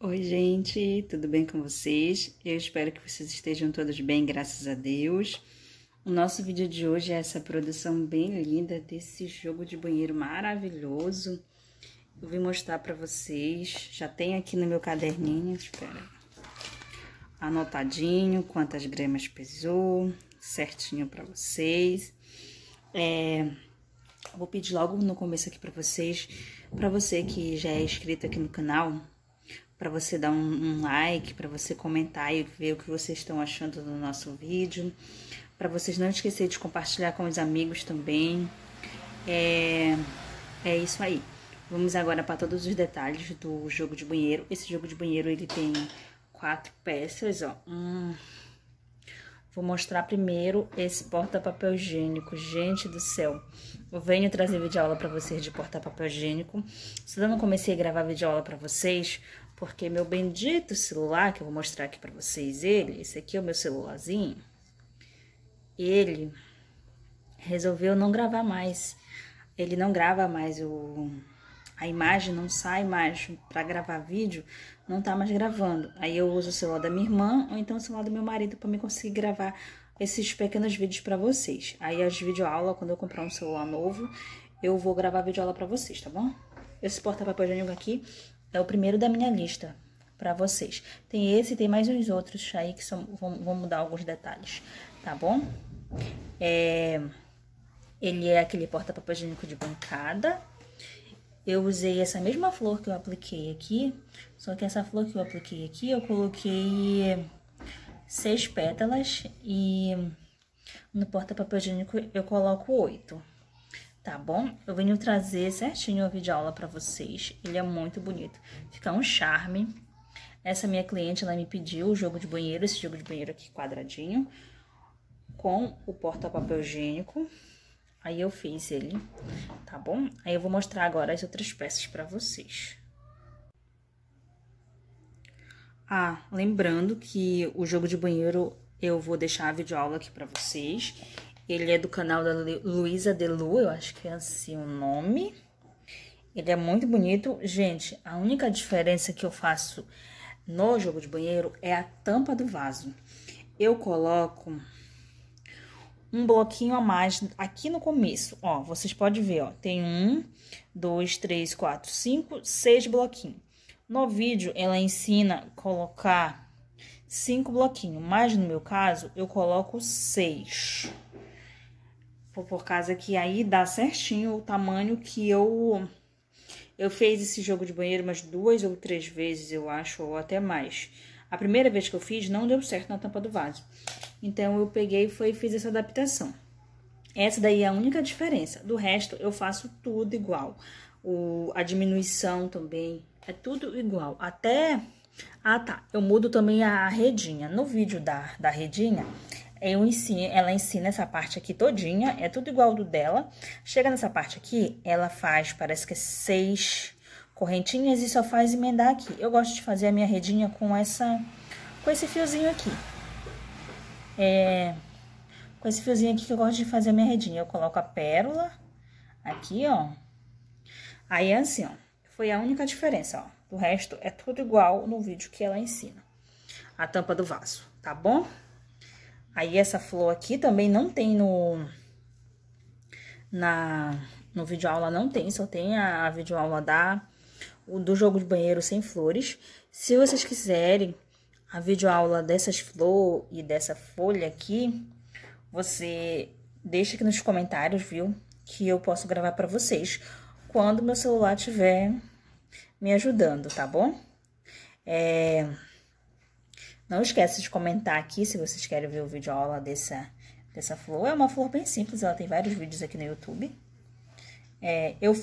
Oi, gente, tudo bem com vocês? Eu espero que vocês estejam todos bem, graças a Deus. O nosso vídeo de hoje é essa produção bem linda desse jogo de banheiro maravilhoso. Eu vim mostrar para vocês, já tem aqui no meu caderninho, espera. Anotadinho quantas gramas pesou, certinho para vocês. É, vou pedir logo no começo aqui para vocês, para você que já é inscrito aqui no canal, para você dar um, um like, para você comentar e ver o que vocês estão achando do nosso vídeo, para vocês não esquecer de compartilhar com os amigos também. É, é isso aí. Vamos agora para todos os detalhes do jogo de banheiro. Esse jogo de banheiro ele tem quatro peças, ó. Hum. Vou mostrar primeiro esse porta-papel higiênico. Gente do céu, eu venho trazer vídeo aula para vocês de porta-papel higiênico. Se eu não comecei a gravar aula para vocês, porque meu bendito celular, que eu vou mostrar aqui para vocês, ele, esse aqui é o meu celularzinho, ele resolveu não gravar mais. Ele não grava mais o a imagem, não sai mais para gravar vídeo, não tá mais gravando. Aí eu uso o celular da minha irmã ou então o celular do meu marido para me conseguir gravar esses pequenos vídeos para vocês. Aí as videoaulas, quando eu comprar um celular novo, eu vou gravar videoaula para vocês, tá bom? Esse porta-papel já aqui é o primeiro da minha lista para vocês. Tem esse, e tem mais uns outros aí que são, vão, vão mudar alguns detalhes, tá bom? É, ele é aquele porta-papel higiênico de bancada. Eu usei essa mesma flor que eu apliquei aqui, só que essa flor que eu apliquei aqui, eu coloquei seis pétalas e no porta-papel higiênico eu coloco oito tá bom? Eu venho trazer certinho a videoaula para vocês, ele é muito bonito, fica um charme. Essa minha cliente, ela me pediu o jogo de banheiro, esse jogo de banheiro aqui quadradinho, com o porta-papel higiênico. Aí eu fiz ele, tá bom? Aí eu vou mostrar agora as outras peças para vocês. Ah, lembrando que o jogo de banheiro eu vou deixar a videoaula aqui para vocês ele é do canal da Luísa Delu, eu acho que é assim o nome. Ele é muito bonito. Gente, a única diferença que eu faço no jogo de banheiro é a tampa do vaso. Eu coloco um bloquinho a mais aqui no começo. Ó, vocês podem ver, ó. Tem um, dois, três, quatro, cinco, seis bloquinhos. No vídeo, ela ensina colocar cinco bloquinhos, mas no meu caso, eu coloco seis por causa que aí dá certinho o tamanho que eu eu fiz esse jogo de banheiro umas duas ou três vezes, eu acho, ou até mais. A primeira vez que eu fiz não deu certo na tampa do vaso. Então eu peguei foi e fiz essa adaptação. Essa daí é a única diferença. Do resto eu faço tudo igual. O, a diminuição também é tudo igual. Até ah, tá. Eu mudo também a redinha. No vídeo da, da redinha, eu ensino, ela ensina essa parte aqui todinha, é tudo igual do dela. Chega nessa parte aqui, ela faz, parece que é seis correntinhas e só faz emendar aqui. Eu gosto de fazer a minha redinha com essa, com esse fiozinho aqui. É, com esse fiozinho aqui que eu gosto de fazer a minha redinha. Eu coloco a pérola aqui, ó. Aí é assim, ó. Foi a única diferença, ó. Do resto, é tudo igual no vídeo que ela ensina. A tampa do vaso, tá bom? Aí, essa flor aqui também não tem no... Na... No videoaula não tem, só tem a, a videoaula da, o, do jogo de banheiro sem flores. Se vocês quiserem a videoaula dessas flor e dessa folha aqui, você deixa aqui nos comentários, viu? Que eu posso gravar para vocês quando meu celular tiver me ajudando, tá bom? É... Não esqueça de comentar aqui se vocês querem ver o vídeo aula dessa, dessa flor. É uma flor bem simples, ela tem vários vídeos aqui no YouTube. É, eu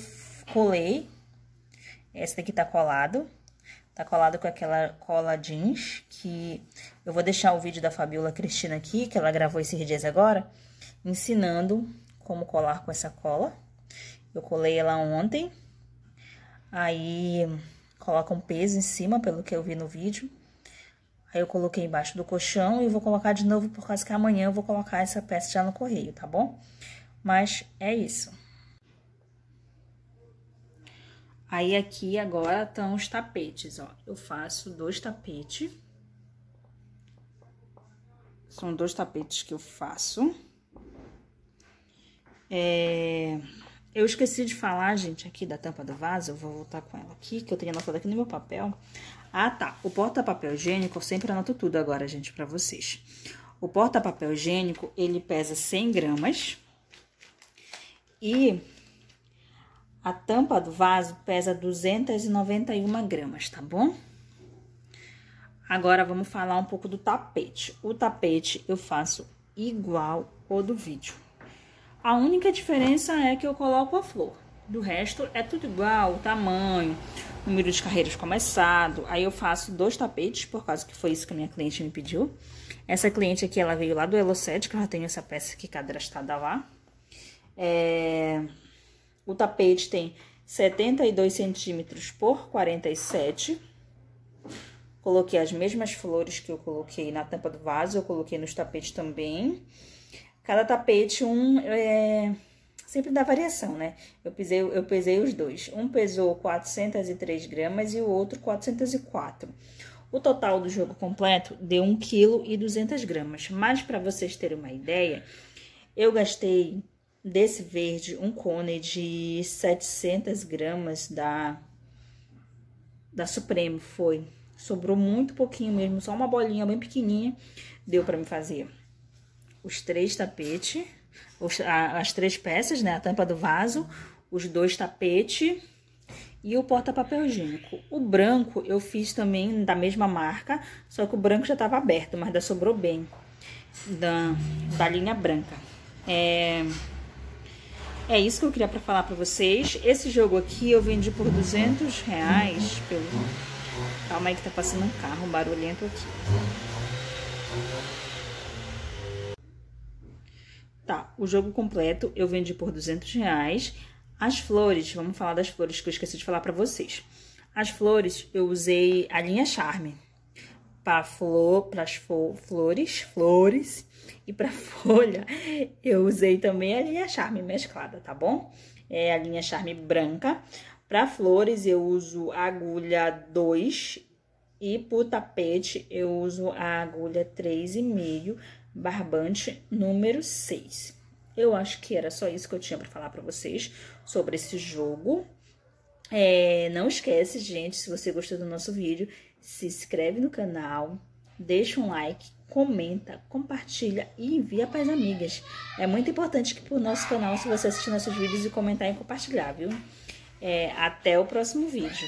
colei, essa daqui tá colado, tá colado com aquela cola jeans, que eu vou deixar o vídeo da Fabiola Cristina aqui, que ela gravou esses dias agora, ensinando como colar com essa cola. Eu colei ela ontem, aí coloca um peso em cima, pelo que eu vi no vídeo. Aí eu coloquei embaixo do colchão e vou colocar de novo por causa que amanhã eu vou colocar essa peça já no correio, tá bom? Mas é isso. Aí aqui agora estão os tapetes, ó. Eu faço dois tapetes. São dois tapetes que eu faço. É... Eu esqueci de falar, gente, aqui da tampa do vaso, eu vou voltar com ela aqui, que eu tenho anotado aqui no meu papel. Ah, tá. O porta-papel higiênico, eu sempre anoto tudo agora, gente, para vocês. O porta-papel higiênico, ele pesa 100 gramas. E a tampa do vaso pesa 291 gramas, tá bom? Agora, vamos falar um pouco do tapete. O tapete eu faço igual o do vídeo. A única diferença é que eu coloco a flor. Do resto é tudo igual, o tamanho, número de carreiras começado. Aí eu faço dois tapetes, por causa que foi isso que a minha cliente me pediu. Essa cliente aqui, ela veio lá do Elocet, que eu já tenho essa peça aqui cadastrada lá. É... O tapete tem 72 centímetros por 47. Coloquei as mesmas flores que eu coloquei na tampa do vaso, eu coloquei nos tapetes também. Cada tapete, um... É sempre dá variação, né? Eu pesei, eu pesei os dois. Um pesou 403 gramas e o outro 404. O total do jogo completo deu 1 kg e 200 gramas. Mas para vocês terem uma ideia, eu gastei desse verde um cone de 700 gramas da da Supremo foi sobrou muito pouquinho mesmo, só uma bolinha bem pequenininha deu para me fazer os três tapetes os, a, as três peças, né? A tampa do vaso, os dois tapete e o porta-papel higiênico. O branco eu fiz também da mesma marca, só que o branco já estava aberto, mas ainda sobrou bem da, da linha branca. É, é isso que eu queria para falar para vocês. Esse jogo aqui eu vendi por 200 reais pelo... Calma aí que tá passando um carro barulhento aqui. O jogo completo eu vendi por 200 reais. As flores, vamos falar das flores que eu esqueci de falar para vocês. As flores, eu usei a linha Charme para flor, para as flores, flores e para folha. Eu usei também a linha Charme mesclada, tá bom? É a linha Charme branca. Para flores eu uso a agulha 2 e o tapete eu uso a agulha 3,5, barbante número 6. Eu acho que era só isso que eu tinha para falar para vocês sobre esse jogo. É, não esquece, gente, se você gostou do nosso vídeo, se inscreve no canal, deixa um like, comenta, compartilha e envia para as amigas. É muito importante que pro nosso canal, se você assistir nossos vídeos e comentar e compartilhar, viu? É, até o próximo vídeo.